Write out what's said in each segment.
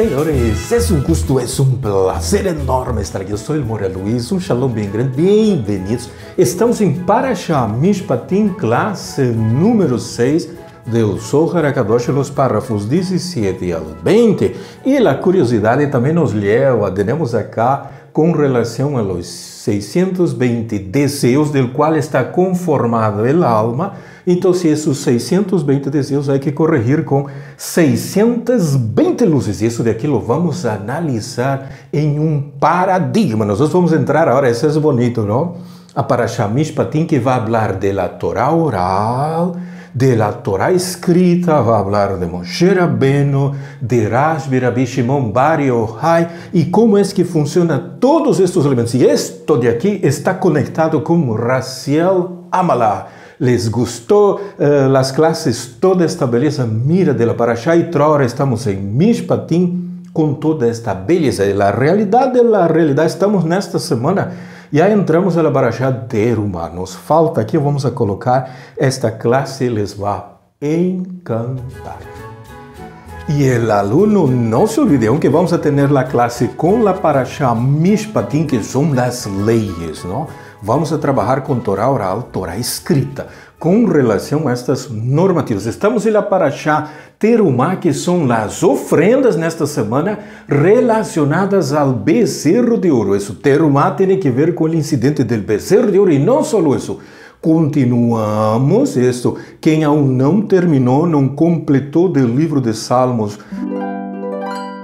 senhores, é um gosto, é um prazer enorme estar aqui. Eu sou o Moria Luiz, um shalom bem grande, Bem-vindos. Estamos em Parashah Mishpatim, classe número 6 Deus, sou Harakadosh nos párrafos 17 ao 20 e a curiosidade também nos leva, temos acá com relação a los 620 desejos del qual está conformado el alma, então se esses 620 desejos há que corrigir com 620 luzes, isso daqui lo vamos analisar em um paradigma. Nós vamos entrar agora, isso é bonito, não? A Parashamish patin que vai falar da de la Torah oral, de la Torá escrita, vai falar de Moshe Rabbeinu, de Rashi, Rabbi Shimon Bar Yochai, e como é que funciona todos estes elementos. E isto de aqui está conectado com Raciel amala. les gustó uh, las clases, toda esta belleza. Mira de la Parashá y ahora estamos en Mishpatim con toda esta belleza. Y la realidad de la realidad, estamos nesta semana e aí entramos na Barajá de Nos falta aqui, vamos a colocar esta classe les va encantar. E o aluno, não se olvidou que vamos a ter a classe com a Parashá Mishpatim, que são as leis, não? Vamos a trabalhar com Torá oral, Torá escrita, com relação a estas normativas. Estamos em la Parashá terumá, que são as ofrendas nesta semana relacionadas ao bezerro de ouro. Isso terumá tem que ver com o incidente do bezerro de ouro e não só isso. Continuamos isso. Quem ainda não terminou, não completou do livro de Salmos,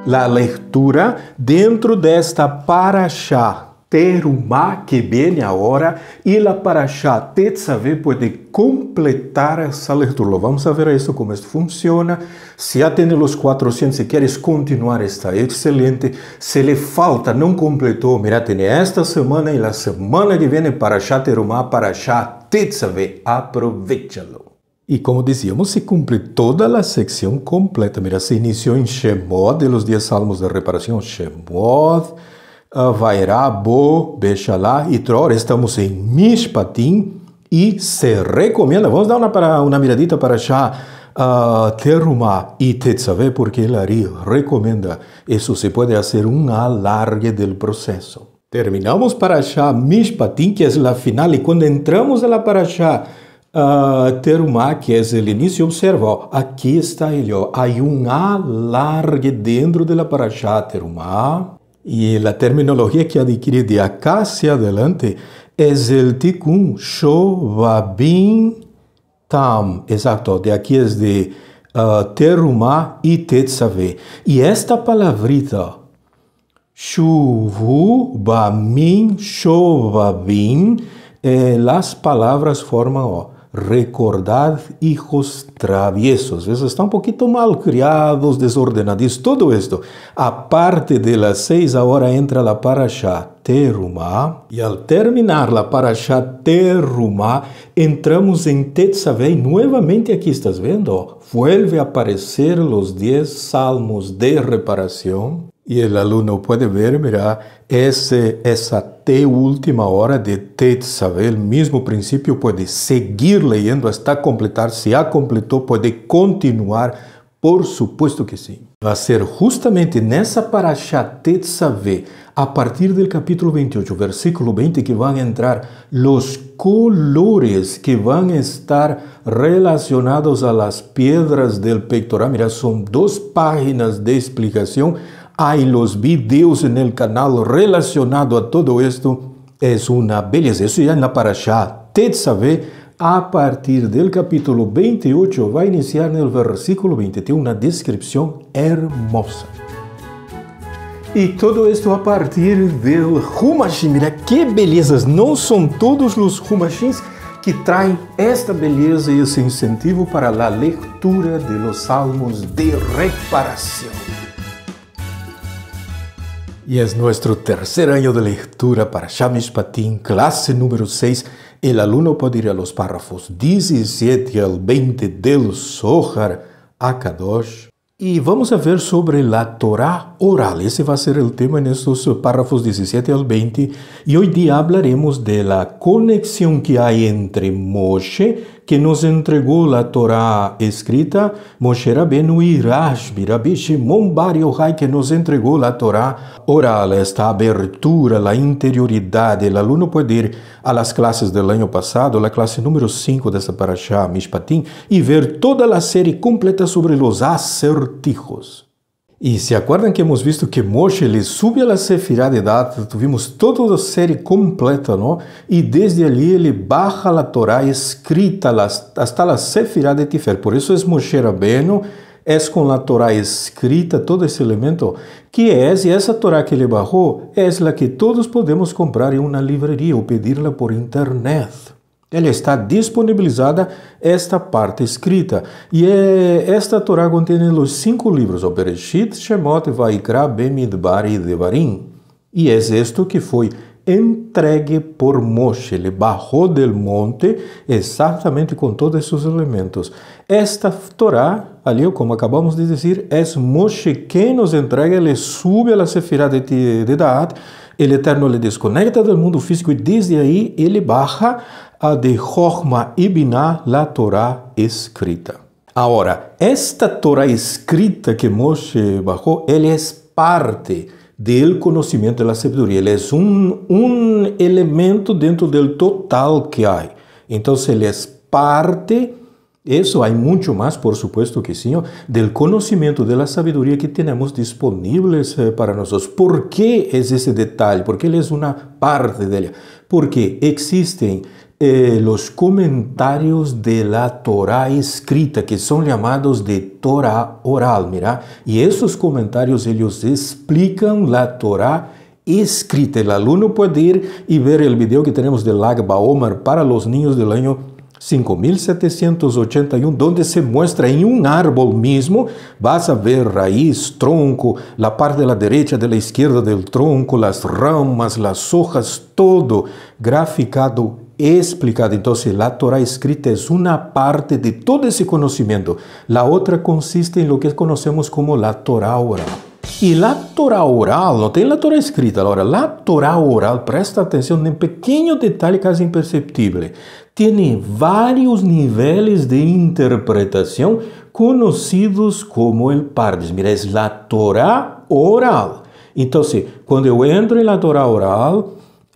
a leitura dentro desta paraxá teruma que vem agora e lá para achar terça pode completar essa leitura. Vamos ver isso como isso funciona. Se já tem os 400 e queres continuar está excelente. Se lhe falta, não completou, mira, tem esta semana e a semana que vem para achar teruma, para achar terça vez. Aproveita-lo. E como dizíamos, se cumpre toda a secção completa. Mira, se iniciou em Shemod, de los 10 salmos de reparação. Shemod. Vairá, Bo, Bechalá e Tror. Estamos em Mishpatim e se recomenda. Vamos dar uma, para, uma miradita para Shah uh, ah, Teruma e Tetzaveh, porque ele recomenda. Isso se pode fazer um alargue do processo. Terminamos para Shah Mishpatim, que é a final, e quando entramos lá para Shah uh, Terumá, que é o início, observa, aqui está ele, há um alargue dentro da de Parashá Terumá, Y la terminología que adquirí de acá hacia adelante es el tikkun shobabin tam. Exacto, de aquí es de uh, e y tetzave. Y esta palabrita, shuvu bamin as eh, las palabras forman oh, Recordad, hijos traviesos, eso está un poquito mal criados, desordenados, todo esto. Aparte de las seis, ahora entra la parasha Terumá. Y al terminar la parasha Terumá, entramos en Tetzaveh. Nuevamente aquí estás viendo, vuelve a aparecer los diez salmos de reparación. Y el alumno puede ver, mira, ese, esa até última hora de saber o mesmo princípio, pode seguir leyendo até completar. Se a completou, pode continuar. Por supuesto que sim. Vai ser justamente nessa parasha Tetzavé, a partir do capítulo 28, versículo 20, que vão entrar os colores que vão estar relacionados às pedras do peitoral. Mira, são duas páginas de explicação Hay los videos en el canal relacionado a todo esto. Es una belleza. Eso ya en la parashá Tetzaveh, a partir del capítulo 28, vai iniciar no versículo 20. Tem uma descrição hermosa. E tudo isso a partir do Humashim. Mira que belezas! Não são todos os Humashims que traem esta beleza e esse incentivo para a leitura de los salmos de reparação. Y es nuestro tercer año de lectura para Shamish Shamishpatim, clase número 6. El alumno puede ir a los párrafos 17 al 20 del Sohar Akadosh. Y vamos a ver sobre la Torah oral. esse vai ser o tema nesses estos párrafos 17 al 20 E hoje hablaremos de la conexão que há entre Moshe, que nos entregou a Torá escrita, Moshe Rabenu y Rashbi, Rabbi Shimon Bar Yochai, que nos entregou a Torá oral, esta abertura, a interioridade O aluno pode ir a las clases do ano passado a classe número 5 dessa Parashah parashá, Mishpatim, e ver toda a série completa sobre os acertijos. E se acordam que hemos visto que Moshe ele sube a Sefirá de Dat, tuvimos toda a série completa, não? E desde ali ele baixa a Torá escrita até a Sefirá de Tifer. Por isso é Moshe Rabbeinu, é com a Torá escrita, todo esse elemento, que é, e essa Torá que ele barrou, é a que todos podemos comprar em uma livraria ou pedirla por internet. Ela está disponibilizada esta parte escrita e é, esta Torá contém os cinco livros: o Bereshit, Shemot, Vaikra, Bemidbar e Devarim. E é isto que foi entregue por Moshe, ele barrou del monte exatamente com todos esses elementos. Esta Torá, ali como acabamos de dizer, é Moshe quem nos entrega, ele sube a Sefirah de Daat, ele eterno ele desconecta do mundo físico e desde aí ele barra a de la torá escrita. Ahora, esta Torah escrita que Moshe bajó, él es parte del conocimiento de la sabiduría, él es un, un elemento dentro del total que hay. Entonces, él es parte, eso hay mucho más, por supuesto que sí, del conocimiento de la sabiduría que tenemos disponibles eh, para nosotros. ¿Por qué es ese detalle? Porque él es una parte de ella. Porque existen eh, los comentarios de la Torá escrita, que son llamados de Torá oral, mira, y esos comentarios ellos explican la Torá escrita. El alumno puede ir y ver el video que tenemos de Lagba Omar para los niños del año 5781, donde se muestra en un árbol mismo, vas a ver raíz, tronco, la parte de la derecha, de la izquierda del tronco, las ramas, las hojas, todo graficado explicado entonces, la Torah escrita es una parte de todo ese conocimiento. La otra consiste en lo que conocemos como la Torah oral. Y la Torah oral, no tiene la Torah escrita, ahora la Torah oral, presta atención en un pequeño detalle casi imperceptible, tiene varios niveles de interpretación conocidos como el Pardes. Mira, es la Torah oral. Entonces, cuando yo entro en la Torah oral,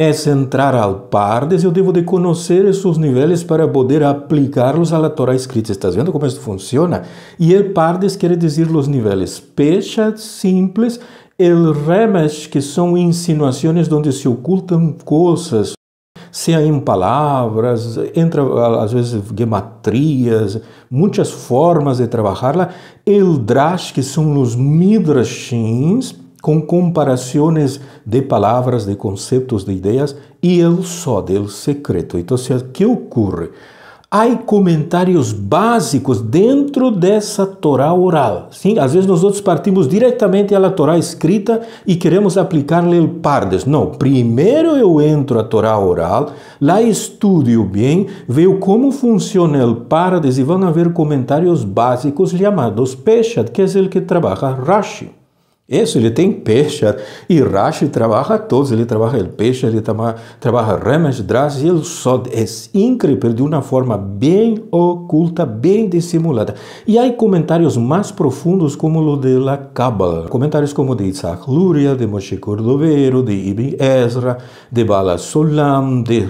É entrar ao Pardes. eu devo de conhecer esses níveis para poder aplicá-los à Torá escrita. Estás vendo como isso funciona? E o pardes quer dizer os níveis pecha, simples, o remesh, que são insinuações onde se ocultam coisas, seja em palavras, entra às vezes gematrias, muitas formas de trabalhar. o drash, que são os midrashins, com comparações de palavras, de conceitos, de ideias e eu só del secreto. Então, o é que ocorre? Há comentários básicos dentro dessa Torá oral. Sim, às vezes nós outros partimos diretamente à Torá escrita e queremos aplicar-lhe o pardes. Não, primeiro eu entro à Torá oral, lá estudo bem, vejo como funciona o pardes e vão haver comentários básicos chamados peshad, que é o que trabalha Rashi. Isso, ele tem peixe. E Rashi trabalha todos. Ele trabalha o peixe, ele trabalha, remes, dras e ele só é incrível de uma forma bem oculta, bem dissimulada. E há comentários mais profundos como o de La Kabbalah. Comentários como de Isaac Luria, de Moshe Cordovero, de Ibn Ezra, de Bala Solam, de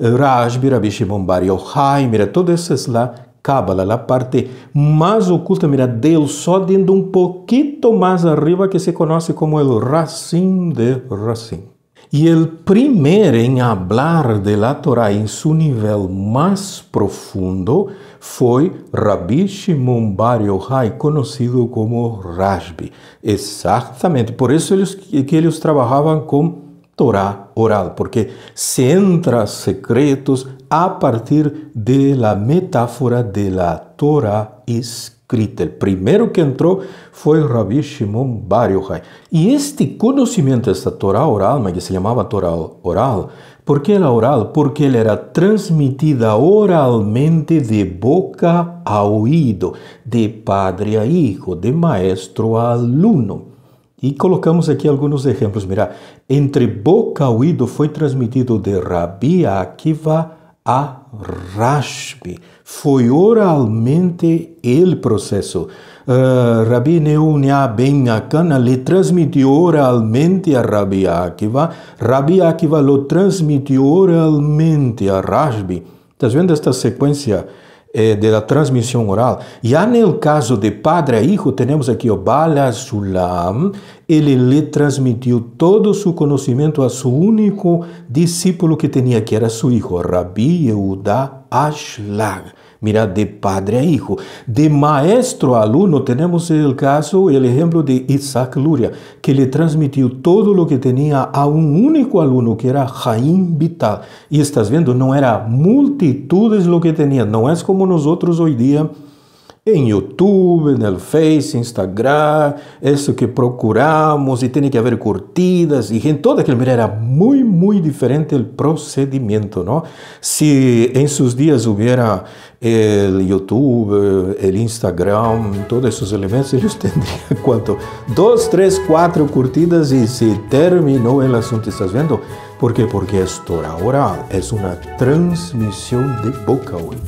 Rashi, Rabi Shimon Bar Yochai. Mira, todos esses lá Cábala, a parte mais oculta, mira, Deus só de um poquito mais arriba que se conoce como o Racim de Racim. E o primeiro em falar de la Torá em seu nível mais profundo foi Rabbi Shimon Bar Yochai, conhecido como Rashbi. Exatamente, por isso eles, que eles trabalhavam com Torá oral, porque se entra secretos a partir de la metáfora de la Torah escrita. El primero que entró fue Rabbi Shimon Bar Y este conocimiento, esta Torah oral, que se llamaba Torah oral, ¿por qué era oral? Porque él era transmitida oralmente de boca a oído, de padre a hijo, de maestro a alumno. Y colocamos aquí algunos ejemplos. Mira, entre boca a oído fue transmitido de Rabbi Akiva a Rashbi. Foi oralmente ele processo. Uh, Rabi Neunia Ben Akana lhe transmitiu oralmente a Rabi Akiva. Rabi Akiva lhe transmitiu oralmente a Rashbi. Estás vendo esta sequência? eh, de la transmisión oral. Ya en el caso de padre e hijo, tenemos aquí Bala Sulam. Él le transmitió todo su conocimiento a su único discípulo que tenía, que era su hijo, Rabbi Yehuda Ashlag. Mira, de padre a hijo, de maestro a aluno, tenemos el caso y el ejemplo de Isaac Luria, que le transmitió todo lo que tenía a un único alumno, que era Jaim Vital. Y estás viendo, no era multitudes lo que tenía, no es como nosotros hoy día En em YouTube, en em el Face, Instagram, eso que procuramos y e tiene que haber curtidas Y e en toda aquel maneira era muy, muy diferente el procedimiento, ¿no? Si en sus días hubiera el YouTube, el Instagram, todos esos elementos, ellos tendrían, ¿cuánto? Dos, tres, cuatro curtidas y se terminó el asunto, estás viendo? Por qué? Porque esto ahora es una transmisión de boca boca.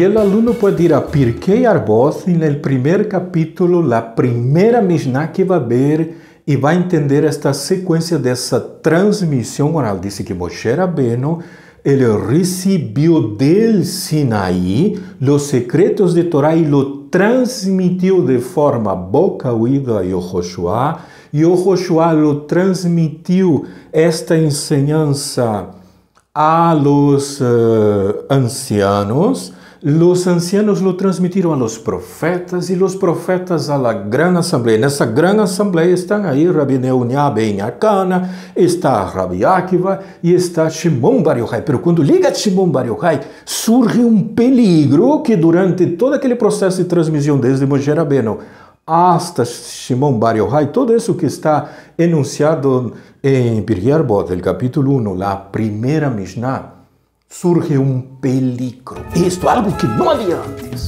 e o aluno pode ir a Pirkei Arbos e no primeiro capítulo, a primeira Mishnah que vai ver e vai entender esta sequência dessa transmissão oral. Disse que Moshe Rabbeinu, ele recebeu del Sinaí os secretos de Torá e lo transmitiu de forma boca oída a Yohoshua. E Yohoshua lo transmitiu esta ensinança a los uh, ancianos Los ancianos lo transmitieron a los profetas y los profetas a la gran asamblea. En esa gran asamblea están ahí Rabbi Neuniah Ben Akana, está Rabbi Akiva y está Shimon Bar Yochai. Pero cuando llega Shimon Bar Yochai, surge un peligro que durante todo aquel proceso de transmisión desde Moshe Rabbeinu hasta Shimon Bar Yochai, todo eso que está enunciado en Pirkei Arbot, el capítulo 1, la primera Mishnah, surge un peligro. Esto, algo que no había antes.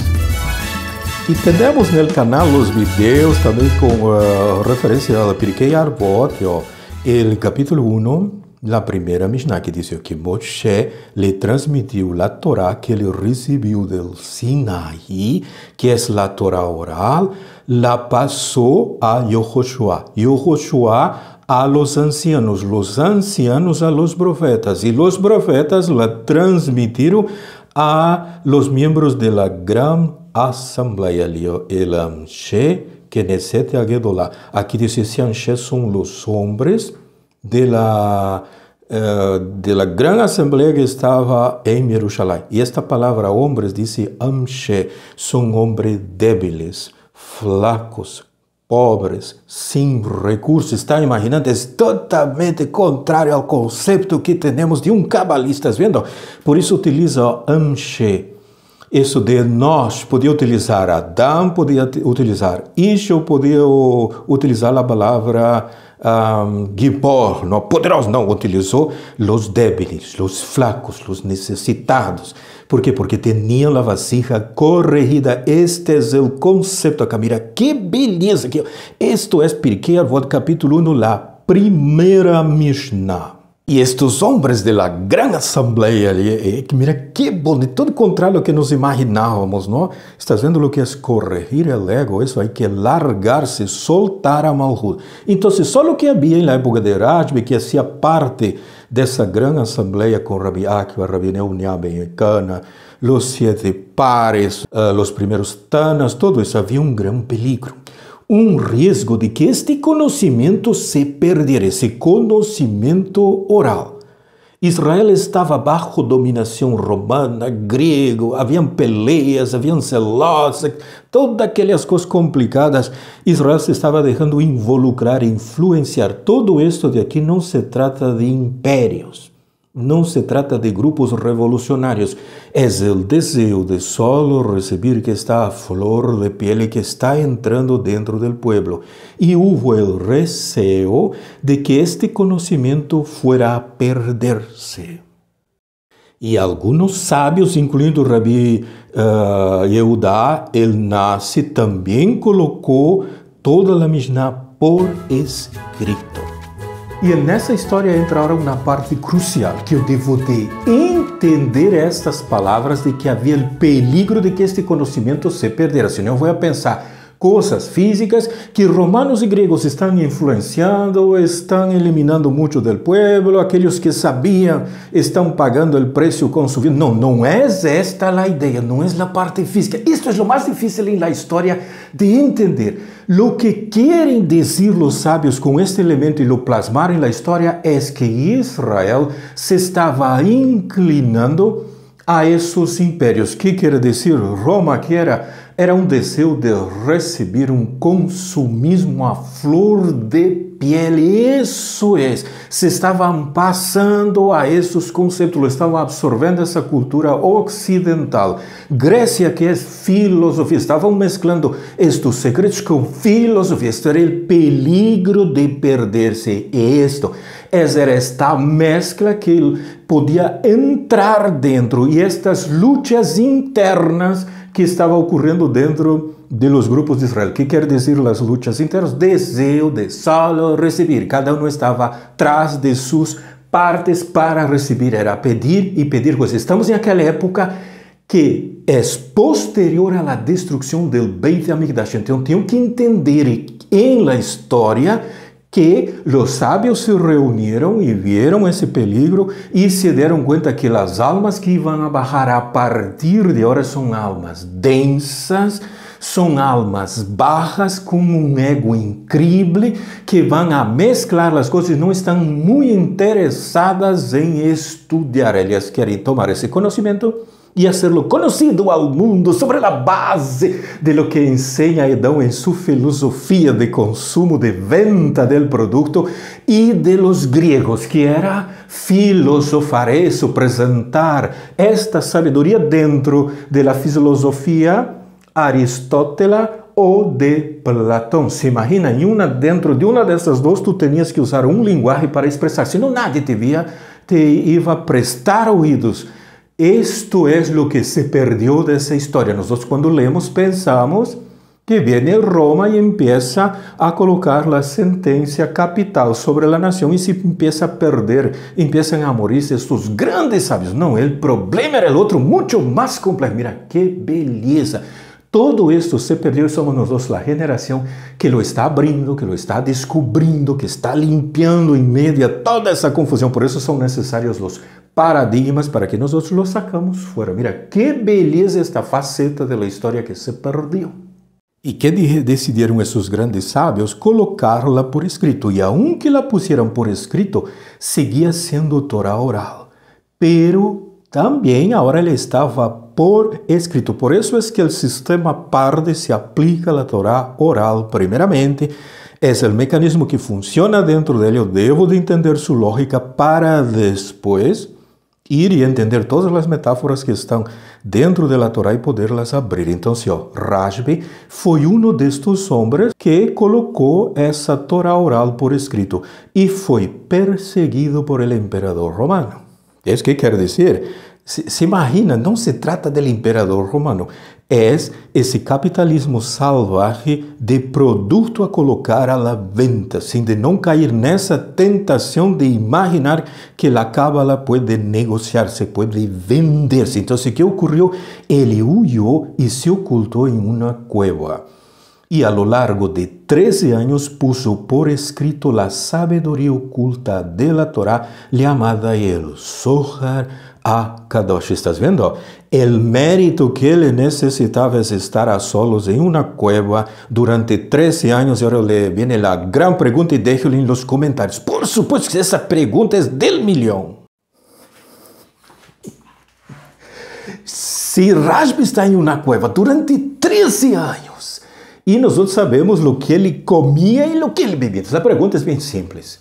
E temos no canal os vídeos também com uh, referência a Pirkei Arbot, o capítulo 1, a primeira Mishnah que diz que Moshe le transmitiu a Torá que ele recebeu del Sinai, que é a Torá oral, la passou a Yehoshua. Yehoshua a los ancianos. Los ancianos a los profetas. Y los profetas la transmitieron a los miembros de la gran el amshé que necesite agedolá. Aqui diz esse anche são os homens de la uh, de la gran assembleia que estava em Jerusalém. E esta palavra homens disse anche são homens débiles, flacos, pobres, sem recursos. Está imaginando? É totalmente contrário ao conceito que temos de um cabalista, vendo? Por isso utiliza Amche. Isso de nós podia utilizar Adam podia utilizar Isho, podia utilizar a palavra um, Gibor, não, poderoso, não, utilizou os débiles, os flacos, os necessitados. Por quê? Porque tinham a vasija corrigida. Este é o conceito, Camila. Que beleza! Isto é porque, ao capítulo 1, a primeira Mishnah. E estes homens de la gran eh, eh, que mira que bonito, todo contrário ao que nos imaginávamos, não? Estás vendo o que é corrigir o ego, isso aí que é largar-se, soltar a Malhut. Então, só o que havia na época de Erasme, que hacía parte dessa grande assembleia com Rabi Akiva, Rabi Neunia Cana, os sete pares, uh, eh, os primeiros tanas, todo isso, havia um grande peligro um risco de que este conhecimento se perder esse conhecimento oral. Israel estava bajo dominação romana, grego, haviam peleias, haviam celos, todas aquelas coisas complicadas. Israel se estava deixando involucrar, influenciar. Todo isto de aqui não se trata de impérios, No se trata de grupos revolucionarios, es el deseo de solo recibir que está a flor de piel que está entrando dentro del pueblo. Y hubo el receo de que este conocimiento fuera a perderse. Y algunos sabios, incluyendo Rabbi rabí eh, Yehudá, el Nasi, también colocó toda la Mishnah por escrito. E nessa história entra agora uma parte crucial, que eu devo de entender estas palavras de que havia o peligro de que este conhecimento se perdera, senão eu vou a pensar coisas físicas que romanos e gregos estão influenciando, estão eliminando muito do povo, aqueles que sabiam estão pagando o preço com sua vida. Não, não é esta a ideia, não é a parte física. Isto é o mais difícil na história de entender. O que querem dizer os sábios com este elemento e lo plasmarem na história é que Israel se estava inclinando a esses impérios. O que quer dizer? Roma, que era era um desejo de receber um consumismo à flor de pele. Isso é. Se estavam passando a esses conceitos, estavam absorvendo essa cultura ocidental. Grécia, que é filosofia, estavam mesclando estes segredos com filosofia. Este era o perigo de perder-se. Isto. Essa era esta mescla que podia entrar dentro e estas lutas internas que estava ocorrendo dentro de los grupos de Israel. que quer dizer as lutas internas? Desejo de solo receber. Cada um estava atrás de suas partes para receber. Era pedir e pedir coisas. Estamos em aquela época que é posterior à destruição do Beit HaMikdash. Então, tenho que entender em la história que los sábios se reuniram e viram esse peligro e se deram conta que as almas que iam a a partir de agora são almas densas, são almas bajas com um ego incrível que vão a mesclar as coisas não estão muito interessadas em estudar. Elas querem tomar esse conhecimento e hacerlo conocido al mundo sobre la base de lo que enseña Edom en su filosofía de consumo, de venta del producto y de los griegos, que era filosofar eso, presentar esta sabiduría dentro de la filosofía aristótela ou de Platão. Se imagina, em uma, dentro de uma dessas duas, tu terias que usar um linguagem para expressar, senão nada te via, te ia prestar ouvidos Esto es lo que se perdió de esa historia. Nosotros cuando leemos pensamos que viene Roma y empieza a colocar la sentencia capital sobre la nación y se empieza a perder, empiezan a morirse estos grandes sabios. No, el problema era el otro, mucho más complejo. Mira, qué belleza. Todo isso se perdeu e somos nós a geração que lo está abrindo, que lo está descubriendo, que está limpiando em média toda essa confusão. Por isso são necessários os paradigmas para que nós los sacamos fora. Mira, que beleza esta faceta da história que se perdeu E que decidiram esses grandes sábios colocá-la por escrito, e aunque que la pusieran por escrito, seguia sendo Torá oral. Pero também agora ele estava por escrito. Por isso é que o sistema PARDE se aplica à Torá oral primeiramente. É o mecanismo que funciona dentro dele. Eu devo de entender sua lógica para depois ir e entender todas as metáforas que estão dentro da de Torá e poderlas abrir. Então, se Rashbi foi um destes homens que colocou essa Torá oral por escrito e foi perseguido por o imperador romano. ¿Es que quiere decir? Se, se imagina, no se trata del emperador romano, es ese capitalismo salvaje de producto a colocar a la venta, sin de no caer en esa tentación de imaginar que la cábala puede negociarse, puede venderse. Entonces, ¿qué ocurrió? Él huyó y se ocultó en una cueva. e a lo largo de 13 anos puso por escrito la sabedoria oculta de la Torá llamada el Sohar HaKadosh. ¿Estás vendo? El mérito que ele necessitava é estar a solos em uma cueva durante 13 anos. E agora le viene la gran pregunta e déjelo en los comentários. Por supuesto que essa pergunta es del milhão. Se Rajbi está em uma cueva durante 13 anos e nós sabemos o que ele comia e o que ele bebia. a pergunta é bem simples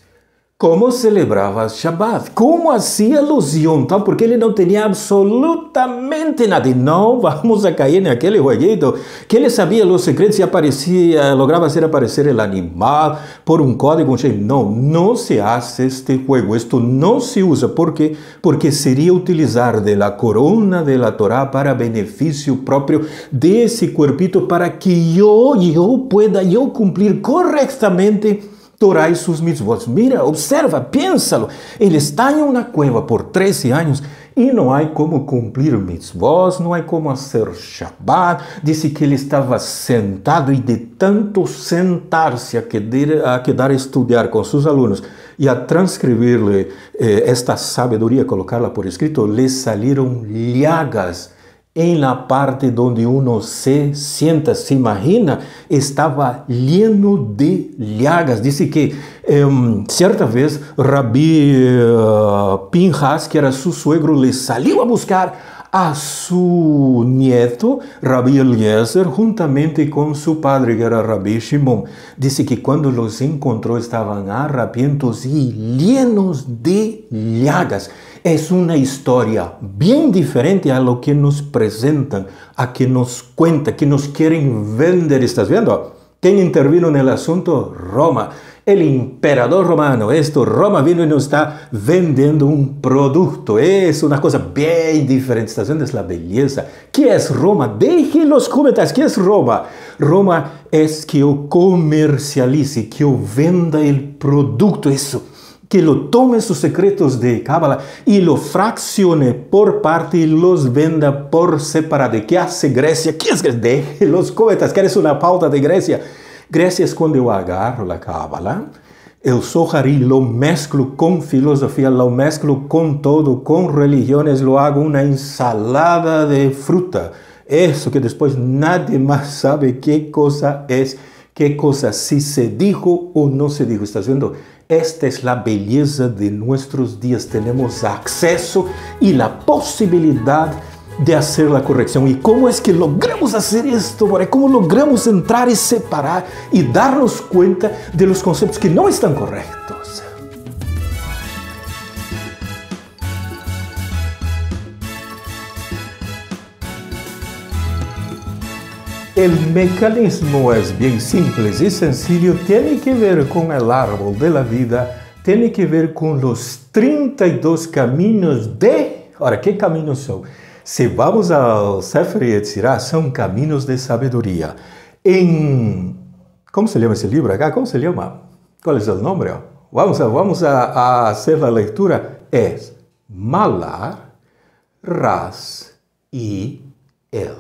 como celebrava Shabbat, como hacía los Yom porque ele não tinha absolutamente nada. E não vamos a cair naquele jueguito que ele sabia os secretos e aparecia, lograva fazer aparecer o animal por um código. Não, não se faz este juego, isto não se usa. Por quê? Porque seria utilizar de la corona de la Torá para benefício próprio desse corpito, para que eu, eu pueda eu cumprir corretamente Torá e sus mitzvot. Mira, observa, piénsalo. Ele está em uma cueva por 13 anos e não há como cumprir mitzvot, não há como fazer Shabbat. Disse que ele estava sentado e de tanto sentar-se a quedar, a quedar a estudar com seus alunos e a transcrever-lhe eh, esta sabedoria, colocá-la por escrito, lhe saíram lhagas en la parte donde uno se sienta, se imagina, estaba lleno de llagas. Dice que eh, cierta vez Rabí eh, que era su suegro, le salió a buscar a su nieto, Rabbi Eliezer, juntamente con su padre, que era Rabbi Shimon. Dice que cuando los encontró estaban arrapientos y llenos de llagas. Es una historia bien diferente a lo que nos presentan, a que nos cuentan, que nos quieren vender. ¿Estás viendo? ¿Quién intervino en el asunto? Roma. El emperador romano, esto, Roma vino y nos está vendiendo un producto. Es una cosa bien diferente. Está es la belleza. ¿Qué es Roma? Deje los comentarios. ¿Qué es Roma? Roma es que yo comercialice, que yo venda el producto. Eso que lo tome sus secretos de Cábala y lo fraccione por parte y los venda por separado. ¿Qué hace Grecia? ¿Qué es Grecia? Deje los cometas. es una pauta de Grecia? Gracias es cuando yo agarro la cábala, el sojarí lo mezclo con filosofía, lo mezclo con todo, con religiones, lo hago una ensalada de fruta. Eso que después nadie más sabe qué cosa es, qué cosa, si se dijo o no se dijo. ¿Estás viendo? Esta es la belleza de nuestros días. Tenemos acceso y la posibilidad de de hacer la corrección. ¿Y cómo es que logramos hacer esto? ¿Cómo logramos entrar y separar y darnos cuenta de los conceptos que no están correctos? El mecanismo es bien simple y sencillo, tiene que ver con el árbol de la vida, tiene que ver con los 32 caminos de... Ahora, ¿qué caminos son? Se vamos ao Sefer Yetzirah, são caminhos de sabedoria. Em... Como se chama esse livro acá? Como se chama? Qual é o nome? Vamos, a, vamos a, a hacer a leitura. É Malar, Ras e El.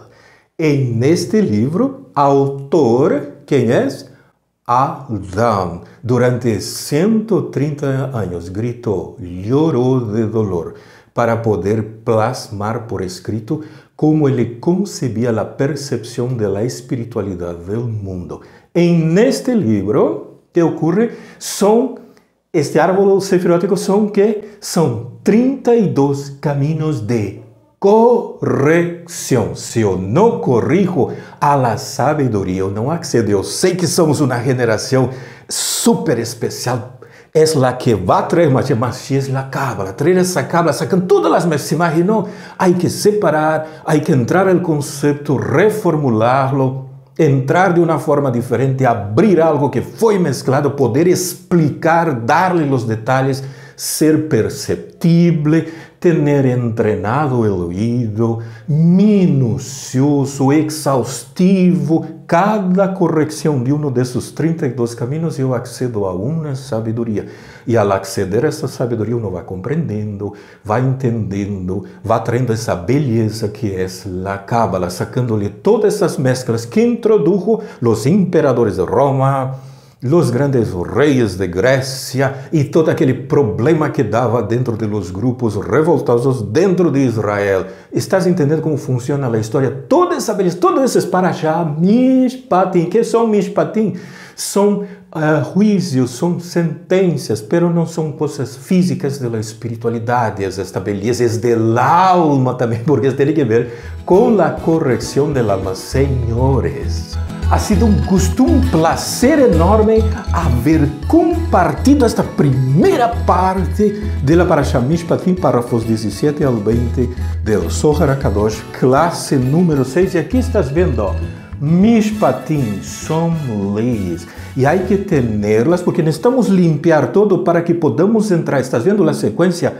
E neste livro, autor, quem é? Adão, durante 130 anos, gritou, chorou de dolor para poder plasmar por escrito como ele concebia a percepção da espiritualidade do mundo. Em neste livro, que ocorre, são este árbol sefirótico são que são 32 caminhos de correção. Se eu não corrijo a la sabedoria, eu não accedo. Eu sei que somos uma generação super especial, es la que va a traer más, más si es la cabra, traer esa cabra, sacan todas las imágenes se hay que separar, hay que entrar al concepto, reformularlo, entrar de una forma diferente, abrir algo que fue mezclado, poder explicar, darle los detalles, ser perceptible, tener entrenado el oído, minucioso, exhaustivo, cada correção de um desses 32 caminhos, eu accedo a uma sabedoria. E ao acceder a essa sabedoria, uno vai compreendendo, vai entendendo, vai traindo essa beleza que é a Cábala, sacando-lhe todas essas mesclas que introdujo os imperadores de Roma, os grandes reis de Grécia e todo aquele problema que dava dentro de los grupos revoltosos dentro de Israel. Estás entendendo como funciona a história? Toda essa beleza, todos esses paraxá, mishpatim, que são mishpatim? São uh, juízos, são sentenças, pero não são coisas físicas da espiritualidade, esta beleza é del alma também, porque tem que ver com a correção del alma, senhores ha sido un gusto, un placer enorme haber compartido esta primera parte de la Parashah Mishpatim, párrafos 17 al 20 del Sohar Akadosh, clase número 6. Y aquí estás viendo, Mishpatim son leyes y hay que tenerlas porque necesitamos limpiar todo para que podamos entrar. Estás viendo la secuencia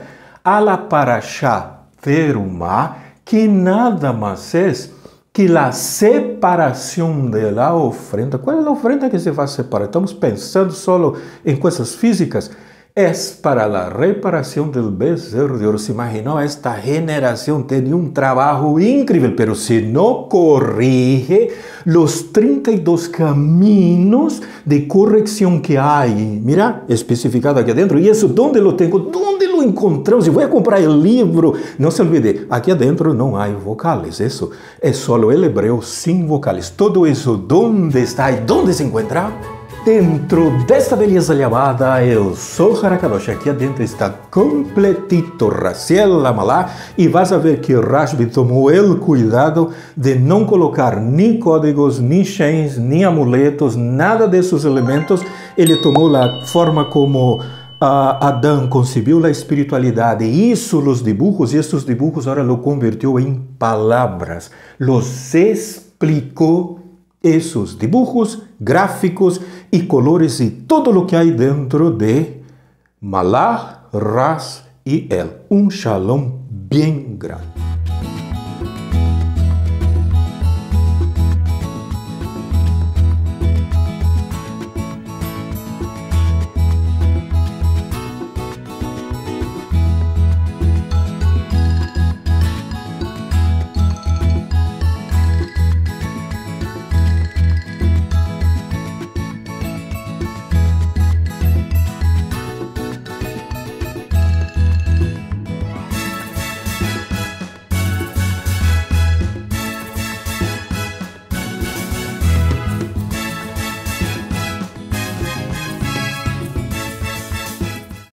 a la Parashah Terumá, que nada más es que a separação de la ofrenda, qual é a ofrenda que se vai separar? Estamos pensando só em coisas físicas. es para la reparación del becerro de oro. Se imaginó, esta generación tiene un trabajo increíble, pero si no corrige los 32 caminos de corrección que hay, mira, especificado aquí adentro, y eso, ¿dónde lo tengo? ¿Dónde lo encontramos? Si voy a comprar el libro, no se olvide, aquí adentro no hay vocales, eso es solo el hebreo sin vocales. Todo eso, ¿dónde está y dónde se encuentra? dentro desta beleza llamada Eu Sou Harakadoshi. Aqui dentro está completito Raciel Lamalá e vas a ver que Rashbi tomou o cuidado de não colocar nem códigos, nem chains, nem amuletos, nada desses elementos. Ele tomou a forma como ah, Adão concebeu a espiritualidade e isso os dibujos, esses dibujos, agora lo convirtiu em palavras, los explicou esses dibujos, gráficos e colores e tudo o que há dentro de Malar, Ras e El. Um shalom bem grande.